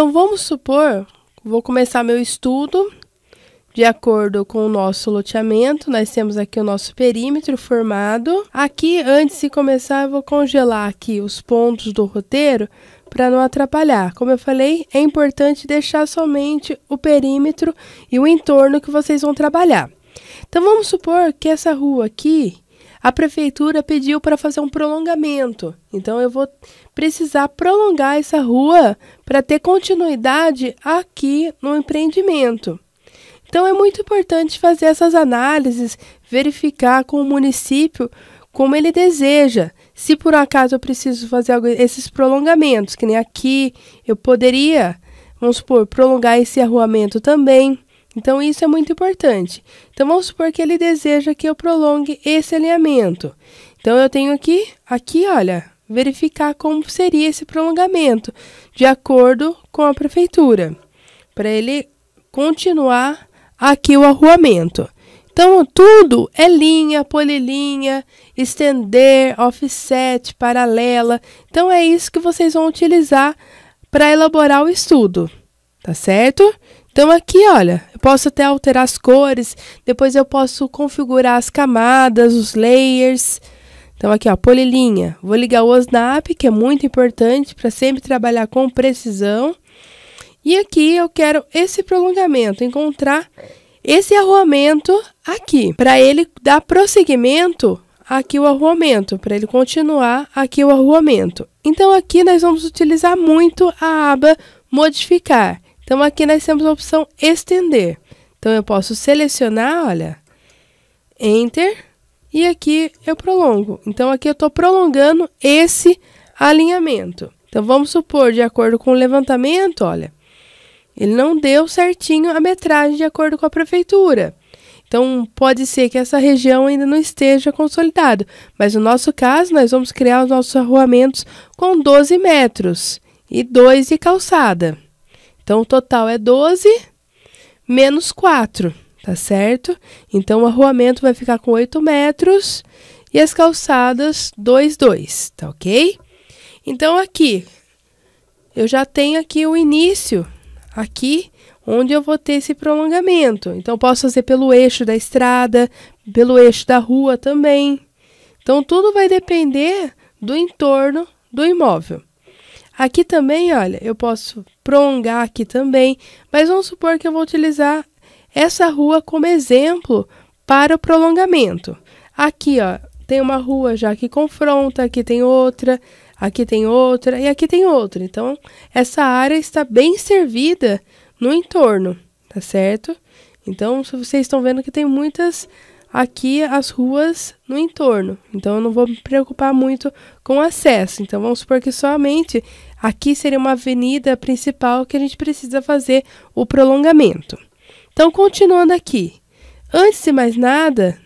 Então vamos supor, vou começar meu estudo de acordo com o nosso loteamento, nós temos aqui o nosso perímetro formado. Aqui, antes de começar, eu vou congelar aqui os pontos do roteiro para não atrapalhar. Como eu falei, é importante deixar somente o perímetro e o entorno que vocês vão trabalhar. Então, vamos supor que essa rua aqui a prefeitura pediu para fazer um prolongamento. Então eu vou precisar prolongar essa rua para ter continuidade aqui no empreendimento. Então é muito importante fazer essas análises, verificar com o município como ele deseja. Se por acaso eu preciso fazer esses prolongamentos, que nem aqui, eu poderia, vamos supor, prolongar esse arruamento também. Então, isso é muito importante. Então, vamos supor que ele deseja que eu prolongue esse alinhamento. Então, eu tenho aqui, aqui, olha, verificar como seria esse prolongamento, de acordo com a prefeitura, para ele continuar aqui o arruamento. Então, tudo é linha, polilinha, estender, offset, paralela. Então, é isso que vocês vão utilizar para elaborar o estudo, tá certo? Então aqui, olha, eu posso até alterar as cores, depois eu posso configurar as camadas, os layers. Então aqui, ó, polilinha. Vou ligar o OSNAP, que é muito importante para sempre trabalhar com precisão. E aqui eu quero esse prolongamento, encontrar esse arruamento aqui, para ele dar prosseguimento aqui o arruamento, para ele continuar aqui o arruamento. Então aqui nós vamos utilizar muito a aba modificar. Então aqui nós temos a opção estender. Então eu posso selecionar, olha, enter e aqui eu prolongo. Então aqui eu estou prolongando esse alinhamento. Então vamos supor, de acordo com o levantamento, olha, ele não deu certinho a metragem de acordo com a prefeitura. Então, pode ser que essa região ainda não esteja consolidado, mas no nosso caso, nós vamos criar os nossos arruamentos com 12 metros e 2 de calçada. Então, o total é 12 menos 4, tá certo? Então, o arruamento vai ficar com 8 metros e as calçadas 2, 2, tá ok? Então, aqui, eu já tenho aqui o início, aqui, onde eu vou ter esse prolongamento. Então, posso fazer pelo eixo da estrada, pelo eixo da rua também. Então, tudo vai depender do entorno do imóvel. Aqui também, olha, eu posso prolongar aqui também, mas vamos supor que eu vou utilizar essa rua como exemplo para o prolongamento. Aqui, ó, tem uma rua já que confronta, aqui tem outra, aqui tem outra e aqui tem outra. Então, essa área está bem servida no entorno, tá certo? Então, vocês estão vendo que tem muitas aqui as ruas no entorno. Então, eu não vou me preocupar muito com acesso. Então, vamos supor que somente Aqui seria uma avenida principal que a gente precisa fazer o prolongamento. Então, continuando aqui. Antes de mais nada,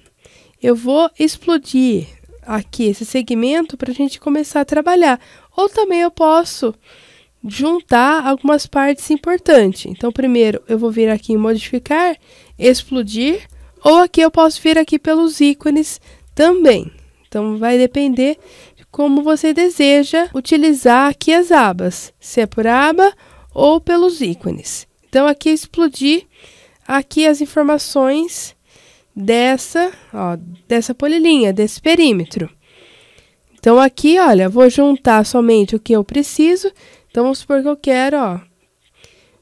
eu vou explodir aqui esse segmento para a gente começar a trabalhar. Ou também eu posso juntar algumas partes importantes. Então, primeiro eu vou vir aqui em modificar, explodir, ou aqui eu posso vir aqui pelos ícones também. Então, vai depender como você deseja utilizar aqui as abas, se é por aba ou pelos ícones. Então, aqui explodir aqui as informações dessa, ó, dessa polilinha, desse perímetro. Então, aqui, olha, vou juntar somente o que eu preciso. Então, vamos supor que eu quero, ó,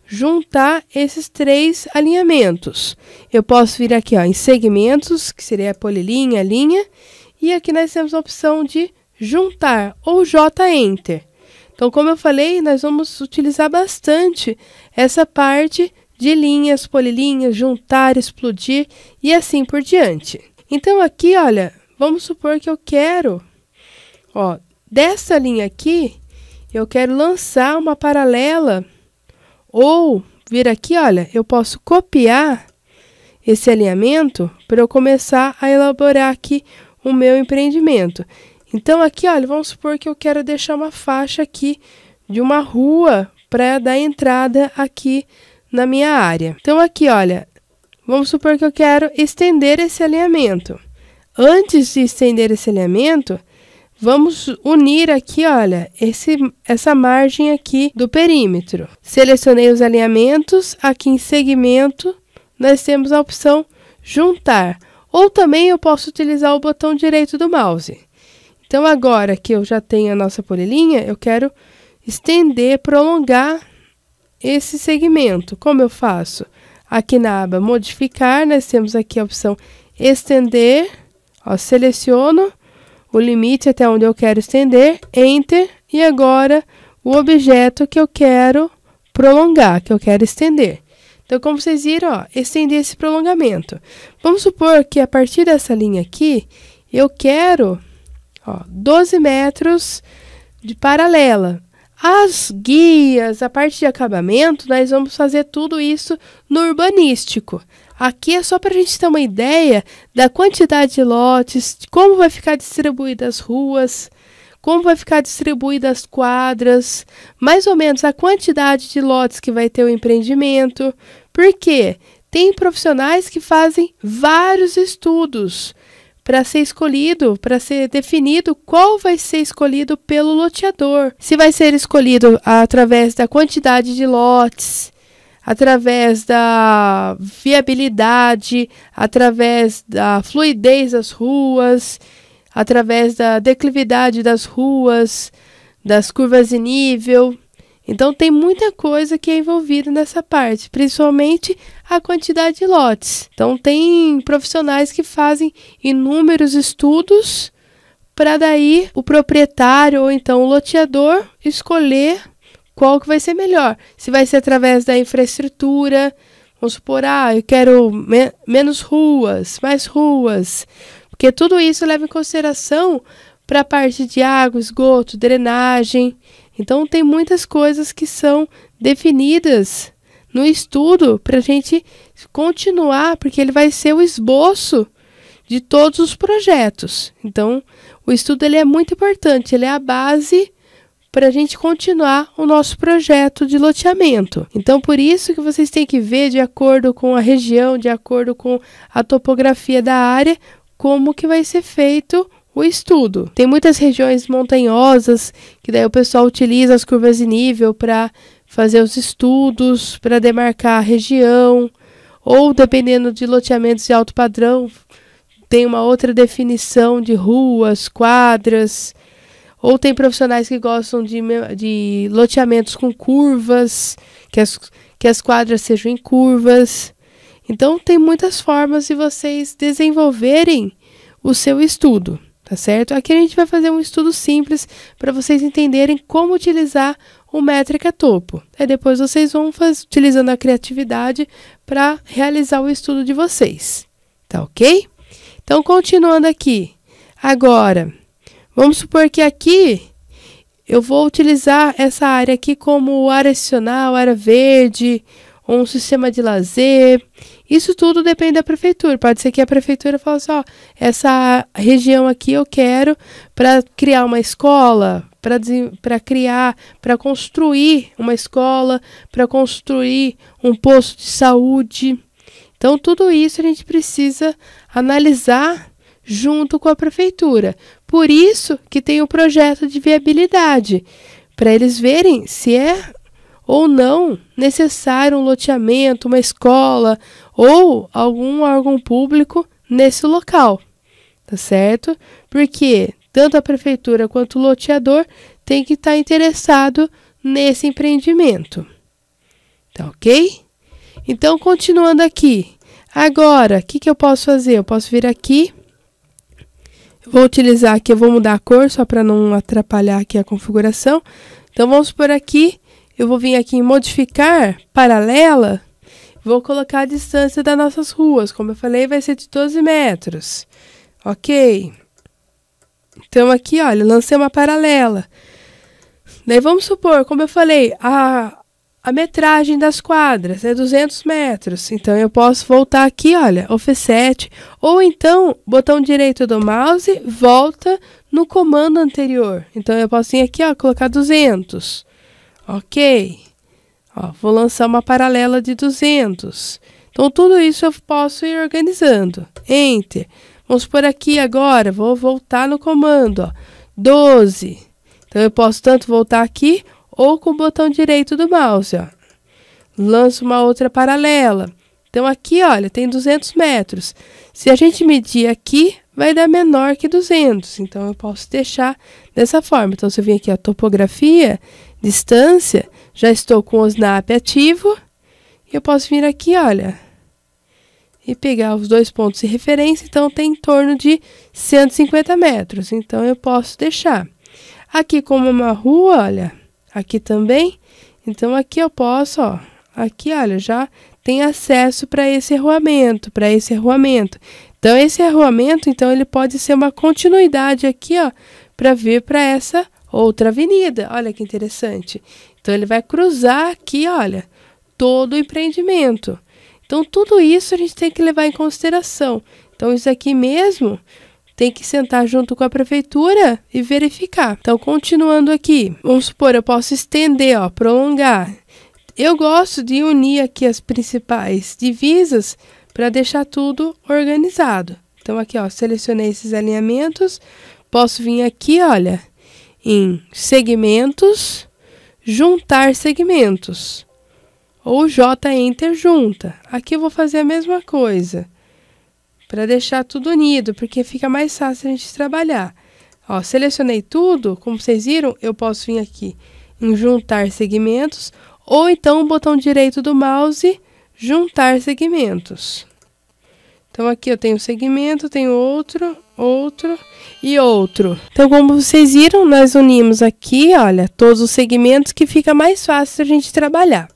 juntar esses três alinhamentos. Eu posso vir aqui, ó, em segmentos, que seria a polilinha, a linha. E aqui nós temos a opção de juntar ou J Enter. Então, como eu falei, nós vamos utilizar bastante essa parte de linhas, polilinhas, juntar, explodir e assim por diante. Então, aqui, olha, vamos supor que eu quero, ó, dessa linha aqui, eu quero lançar uma paralela ou vir aqui, olha, eu posso copiar esse alinhamento para eu começar a elaborar aqui o meu empreendimento. Então aqui, olha, vamos supor que eu quero deixar uma faixa aqui de uma rua para dar entrada aqui na minha área. Então aqui, olha, vamos supor que eu quero estender esse alinhamento. Antes de estender esse alinhamento, vamos unir aqui, olha, esse, essa margem aqui do perímetro. Selecionei os alinhamentos, aqui em segmento, nós temos a opção juntar. Ou também eu posso utilizar o botão direito do mouse. Então, agora que eu já tenho a nossa polilinha, eu quero estender, prolongar esse segmento. Como eu faço? Aqui na aba Modificar, nós temos aqui a opção Estender, ó, seleciono o limite até onde eu quero estender, Enter, e agora o objeto que eu quero prolongar, que eu quero estender. Então, como vocês viram, ó, estender esse prolongamento. Vamos supor que a partir dessa linha aqui, eu quero ó, 12 metros de paralela. As guias, a parte de acabamento, nós vamos fazer tudo isso no urbanístico. Aqui é só para a gente ter uma ideia da quantidade de lotes, de como vai ficar distribuídas as ruas, como vai ficar distribuídas as quadras, mais ou menos a quantidade de lotes que vai ter o empreendimento, porque tem profissionais que fazem vários estudos para ser escolhido, para ser definido qual vai ser escolhido pelo loteador. Se vai ser escolhido através da quantidade de lotes, através da viabilidade, através da fluidez das ruas, através da declividade das ruas, das curvas de nível então tem muita coisa que é envolvida nessa parte, principalmente a quantidade de lotes. Então tem profissionais que fazem inúmeros estudos para daí o proprietário ou então o loteador escolher qual que vai ser melhor. Se vai ser através da infraestrutura, vamos supor, ah, eu quero me menos ruas, mais ruas, porque tudo isso leva em consideração para a parte de água, esgoto, drenagem. Então, tem muitas coisas que são definidas no estudo para a gente continuar, porque ele vai ser o esboço de todos os projetos. Então, o estudo ele é muito importante, ele é a base para a gente continuar o nosso projeto de loteamento. Então, por isso que vocês têm que ver de acordo com a região, de acordo com a topografia da área, como que vai ser feito o estudo. Tem muitas regiões montanhosas que daí o pessoal utiliza as curvas de nível para fazer os estudos, para demarcar a região, ou dependendo de loteamentos de alto padrão, tem uma outra definição de ruas, quadras, ou tem profissionais que gostam de, de loteamentos com curvas, que as, que as quadras sejam em curvas. Então, tem muitas formas de vocês desenvolverem o seu estudo tá certo? Aqui a gente vai fazer um estudo simples para vocês entenderem como utilizar o métrica topo. Aí depois vocês vão faz, utilizando a criatividade para realizar o estudo de vocês, tá ok? Então, continuando aqui. Agora, vamos supor que aqui eu vou utilizar essa área aqui como área adicional, área verde, um sistema de lazer. Isso tudo depende da prefeitura. Pode ser que a prefeitura fale assim: ó, essa região aqui eu quero para criar uma escola, para criar, para construir uma escola, para construir um posto de saúde. Então, tudo isso a gente precisa analisar junto com a prefeitura. Por isso que tem o um projeto de viabilidade, para eles verem se é ou não necessário um loteamento, uma escola ou algum órgão público nesse local, tá certo? Porque tanto a prefeitura quanto o loteador tem que estar tá interessado nesse empreendimento. Tá ok? Então, continuando aqui. Agora, o que, que eu posso fazer? Eu posso vir aqui. Vou utilizar aqui, eu vou mudar a cor só para não atrapalhar aqui a configuração. Então, vamos por aqui. Eu vou vir aqui em modificar paralela Vou colocar a distância das nossas ruas. Como eu falei, vai ser de 12 metros. Ok. Então, aqui, olha, lancei uma paralela. Daí, vamos supor, como eu falei, a, a metragem das quadras é 200 metros. Então, eu posso voltar aqui, olha, offset. Ou então, botão direito do mouse, volta no comando anterior. Então, eu posso ir aqui, ó, colocar 200. Ok. Ó, vou lançar uma paralela de 200. Então, tudo isso eu posso ir organizando. Enter. Vamos por aqui agora. Vou voltar no comando. Ó, 12. Então, eu posso tanto voltar aqui ou com o botão direito do mouse. Ó. Lanço uma outra paralela. Então, aqui, olha, tem 200 metros. Se a gente medir aqui, vai dar menor que 200. Então, eu posso deixar dessa forma. Então, se eu vim aqui a topografia, distância, já estou com o snap ativo e eu posso vir aqui, olha, e pegar os dois pontos de referência, então tem em torno de 150 metros, então eu posso deixar. Aqui como é uma rua, olha, aqui também, então aqui eu posso, ó, aqui, olha, já tem acesso para esse arruamento, para esse arruamento. Então esse arruamento, então ele pode ser uma continuidade aqui, ó, para vir para essa outra avenida. Olha que interessante. Então ele vai cruzar aqui, olha, todo o empreendimento. Então tudo isso a gente tem que levar em consideração. Então isso aqui mesmo tem que sentar junto com a prefeitura e verificar. Então continuando aqui, vamos supor eu posso estender, ó, prolongar. Eu gosto de unir aqui as principais divisas para deixar tudo organizado. Então aqui, ó, selecionei esses alinhamentos, posso vir aqui, olha, em segmentos juntar segmentos. Ou J Enter junta. Aqui eu vou fazer a mesma coisa. Para deixar tudo unido, porque fica mais fácil a gente trabalhar. Ó, selecionei tudo, como vocês viram, eu posso vir aqui em juntar segmentos, ou então o botão direito do mouse, juntar segmentos. Então aqui eu tenho um segmento, tenho outro, outro e outro. Então como vocês viram, nós unimos aqui, olha, todos os segmentos que fica mais fácil a gente trabalhar.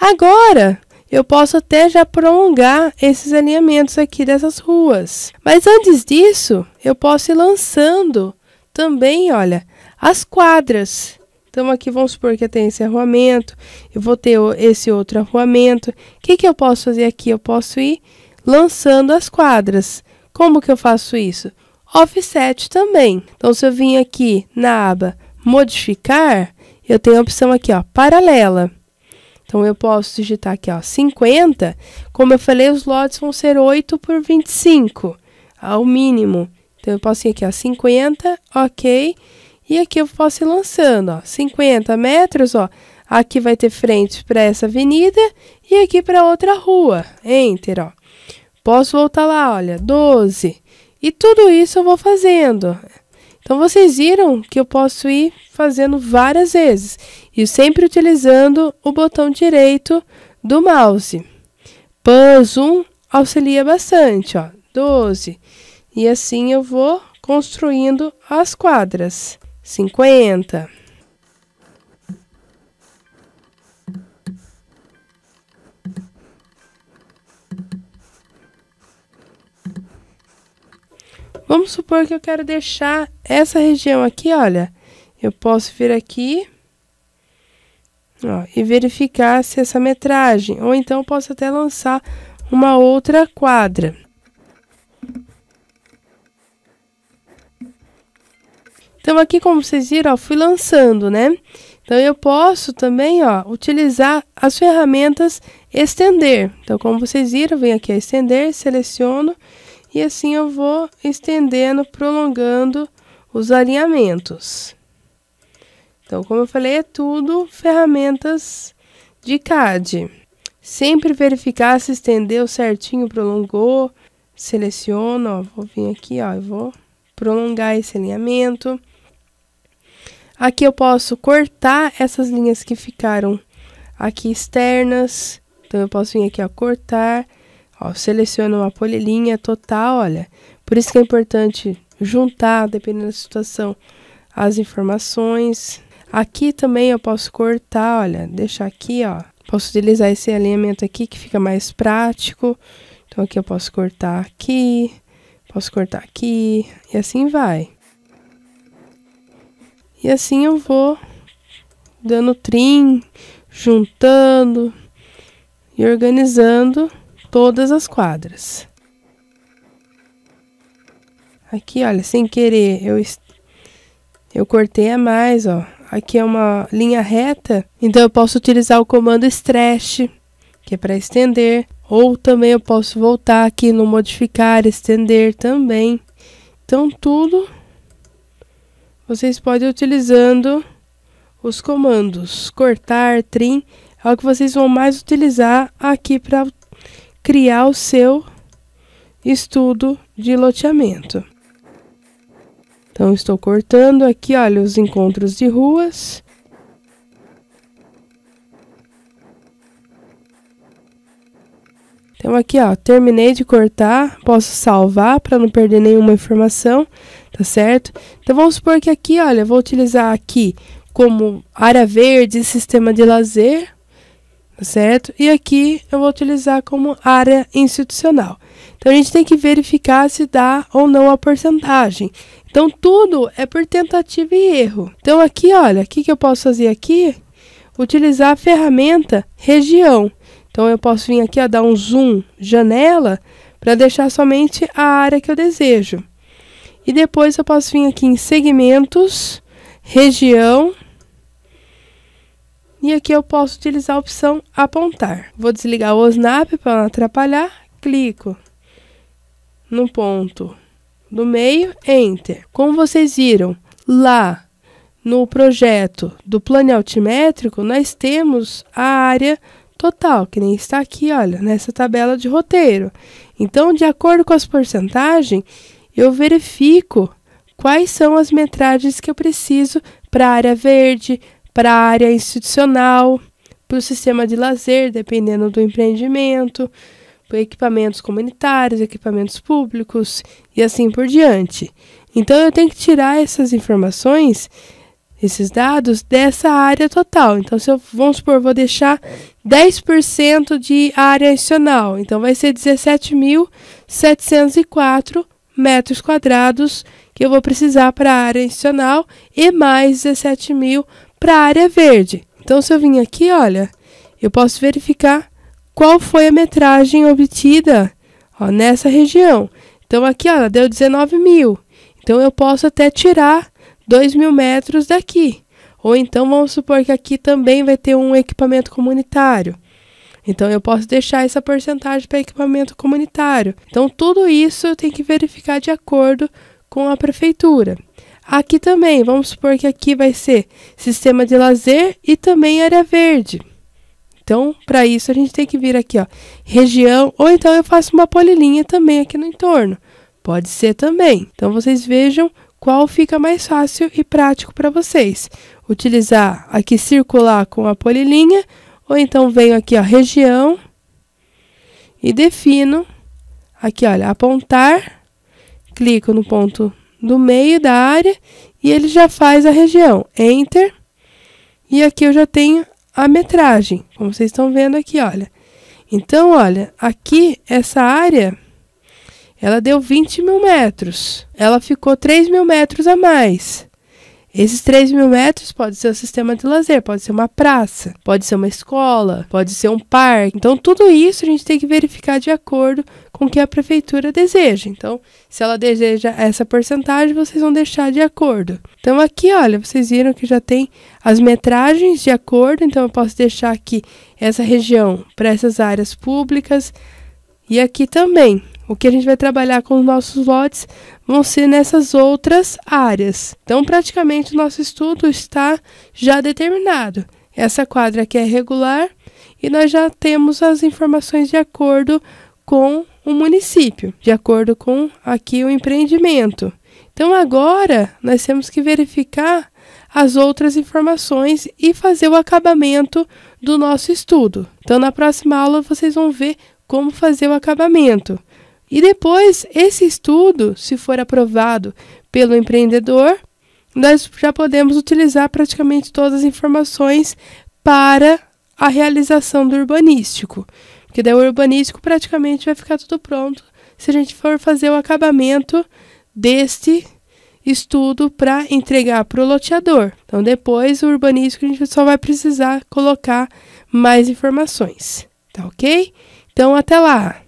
Agora, eu posso até já prolongar esses alinhamentos aqui dessas ruas. Mas antes disso, eu posso ir lançando também, olha, as quadras. Então, aqui vamos supor que eu tenho esse arruamento, eu vou ter esse outro arruamento. O que, que eu posso fazer aqui? Eu posso ir lançando as quadras. Como que eu faço isso? Offset também. Então, se eu vim aqui na aba modificar, eu tenho a opção aqui, ó, paralela. Então, eu posso digitar aqui, ó, 50. Como eu falei, os lotes vão ser 8 por 25, ao mínimo. Então, eu posso ir aqui, ó, 50, ok. E aqui eu posso ir lançando, ó, 50 metros, ó. Aqui vai ter frente para essa avenida e aqui para outra rua. Enter, ó. Posso voltar lá, olha, 12. E tudo isso eu vou fazendo. Então vocês viram que eu posso ir fazendo várias vezes e sempre utilizando o botão direito do mouse. Pan zoom auxilia bastante, ó, 12. E assim eu vou construindo as quadras. 50 Vamos supor que eu quero deixar essa região aqui, olha. Eu posso vir aqui ó, e verificar se essa metragem, ou então posso até lançar uma outra quadra. Então aqui, como vocês viram, ó, fui lançando, né? Então eu posso também, ó, utilizar as ferramentas estender. Então, como vocês viram, venho aqui a estender, seleciono e assim eu vou estendendo, prolongando os alinhamentos. Então, como eu falei, é tudo ferramentas de CAD. Sempre verificar se estendeu certinho, prolongou. Seleciono, vou vir aqui, ó, e vou prolongar esse alinhamento. Aqui eu posso cortar essas linhas que ficaram aqui externas. Então, eu posso vir aqui, ó, cortar Ó, seleciono uma polilinha total, olha. Por isso que é importante juntar, dependendo da situação, as informações. Aqui também eu posso cortar, olha, deixar aqui, ó. Posso utilizar esse alinhamento aqui que fica mais prático. Então aqui eu posso cortar aqui, posso cortar aqui e assim vai. E assim eu vou dando trim, juntando e organizando todas as quadras. Aqui, olha, sem querer, eu, eu cortei a mais, ó. Aqui é uma linha reta, então eu posso utilizar o comando stretch, que é para estender. Ou também eu posso voltar aqui no modificar, estender também. Então, tudo vocês podem utilizando os comandos cortar, trim, é o que vocês vão mais utilizar aqui para criar o seu estudo de loteamento. Então, estou cortando aqui, olha, os encontros de ruas. Então, aqui, ó, terminei de cortar, posso salvar para não perder nenhuma informação, tá certo? Então, vamos supor que aqui, olha, vou utilizar aqui como área verde, sistema de lazer, certo? E aqui eu vou utilizar como área institucional. Então, a gente tem que verificar se dá ou não a porcentagem. Então, tudo é por tentativa e erro. Então, aqui, olha, o que, que eu posso fazer aqui? Utilizar a ferramenta região. Então, eu posso vir aqui, a dar um zoom janela, para deixar somente a área que eu desejo. E depois eu posso vir aqui em segmentos, região, e aqui eu posso utilizar a opção apontar. Vou desligar o OSNAP para não atrapalhar. Clico no ponto do meio, Enter. Como vocês viram, lá no projeto do plano altimétrico, nós temos a área total, que nem está aqui, olha, nessa tabela de roteiro. Então, de acordo com as porcentagens, eu verifico quais são as metragens que eu preciso para a área verde, para a área institucional, para o sistema de lazer, dependendo do empreendimento, para equipamentos comunitários, equipamentos públicos e assim por diante. Então eu tenho que tirar essas informações, esses dados dessa área total. Então se eu vamos supor, vou deixar 10% de área adicional, então vai ser 17.704 metros quadrados que eu vou precisar para a área adicional e mais 17 mil para a área verde. Então, se eu vim aqui, olha, eu posso verificar qual foi a metragem obtida ó, nessa região. Então, aqui olha, deu 19 mil. Então, eu posso até tirar 2 mil metros daqui. Ou então, vamos supor que aqui também vai ter um equipamento comunitário. Então, eu posso deixar essa porcentagem para equipamento comunitário. Então, tudo isso eu tenho que verificar de acordo com a prefeitura. Aqui também, vamos supor que aqui vai ser sistema de lazer e também área verde. Então, para isso, a gente tem que vir aqui, ó, região, ou então eu faço uma polilinha também aqui no entorno. Pode ser também. Então, vocês vejam qual fica mais fácil e prático para vocês. Utilizar aqui circular com a polilinha, ou então venho aqui, ó, região, e defino, aqui, olha, apontar, clico no ponto do meio da área e ele já faz a região. Enter. E aqui eu já tenho a metragem, como vocês estão vendo aqui, olha. Então, olha, aqui essa área, ela deu 20 mil metros. Ela ficou 3 mil metros a mais. Esses 3 mil metros pode ser um sistema de lazer, pode ser uma praça, pode ser uma escola, pode ser um parque. Então, tudo isso a gente tem que verificar de acordo com o que a prefeitura deseja. Então, se ela deseja essa porcentagem, vocês vão deixar de acordo. Então, aqui, olha, vocês viram que já tem as metragens de acordo. Então, eu posso deixar aqui essa região para essas áreas públicas. E aqui também, o que a gente vai trabalhar com os nossos lotes vão ser nessas outras áreas. Então, praticamente, o nosso estudo está já determinado. Essa quadra aqui é regular e nós já temos as informações de acordo com o município, de acordo com aqui o empreendimento. Então, agora nós temos que verificar as outras informações e fazer o acabamento do nosso estudo. Então, na próxima aula, vocês vão ver como fazer o acabamento. E depois, esse estudo, se for aprovado pelo empreendedor, nós já podemos utilizar praticamente todas as informações para a realização do urbanístico. Porque daí o urbanístico praticamente vai ficar tudo pronto se a gente for fazer o acabamento deste estudo para entregar para o loteador. Então, depois o urbanístico a gente só vai precisar colocar mais informações. Tá ok? Então, até lá!